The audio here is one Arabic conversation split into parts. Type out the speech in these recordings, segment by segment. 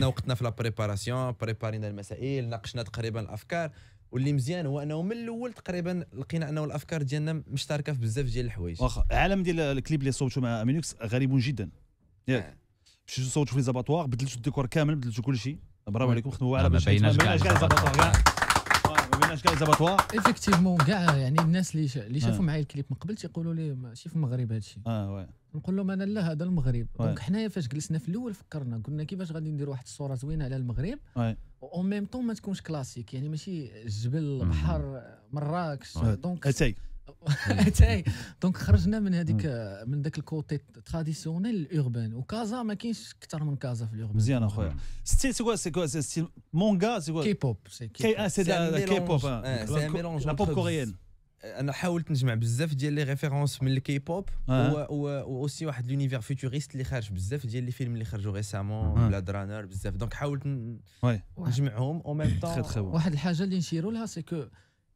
خدينا وقتنا في لابريباراسيون بريبارينا المسائل ناقشنا تقريبا الافكار واللي مزيان هو انه من الاول تقريبا لقينا انه الافكار ديالنا مشتركه في بزاف ديال الحوايج واخا العالم ديال الكليب اللي صوتو مع امينوكس غريب جدا ياك آه. باش صوتو في لي بدلتو الديكور كامل بدلتو كل شيء برافو آه. عليكم خدموا على آه، باش ما بيناش كاع بيناش كاع زابطوا ايفيكتيفمون كاع يعني الناس اللي اللي شافوا آه. معايا الكليب من قبل تيقولوا لي ماشي في المغرب هذا الشيء اه وي نقول لهم انا لا هذا المغرب دونك حنايا فاش جلسنا في الاول فكرنا قلنا كيفاش غادي ندير واحد الصوره زوينه على المغرب اون ميم طون ما تكونش كلاسيك يعني ماشي جبل بحر مراكش دونك اتاي اتاي دونك mm. خرجنا من هذيك mm. من ذاك الكوتي تراديسيونيل اوربان وكازا ما كاينش اكثر من كازا في الاوربان مزيان اخويا ستيل سي كوا سي كوا سي ستيل مونغا سي كوا كي بوب سي كي بوب سي ميلونج لا بوب كوريان انا حاولت نجمع بزاف ديال لي ريفيرونس من الكي بوب واوسي واحد لونيفير فيتوريست اللي خارج بزاف ديال لي فيلم اللي خرجوا ريسامون بلاد رانر بزاف دونك حاولت نجمعهم او ميم طون واحد الحاجه اللي نشيروا لها سي كو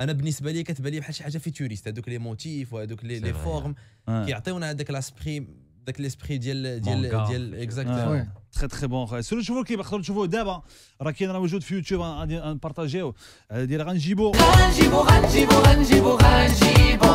انا بالنسبه لي كتبان لي بحال شي حاجه فيتوريست هذوك لي موتيف وهذوك لي فورم كيعطيونا هذاك لاسبري داك ليسبري ديال ديال ديال اكزاكتومون تري تري بون خويا سولو نشوفوا كيف خاطر نشوفو دابا راه كاين راه موجود في يوتيوب غادي نبارطاجيو ديال غنجيبو غنجيبو غنجيبو غنجيبو غنجيبو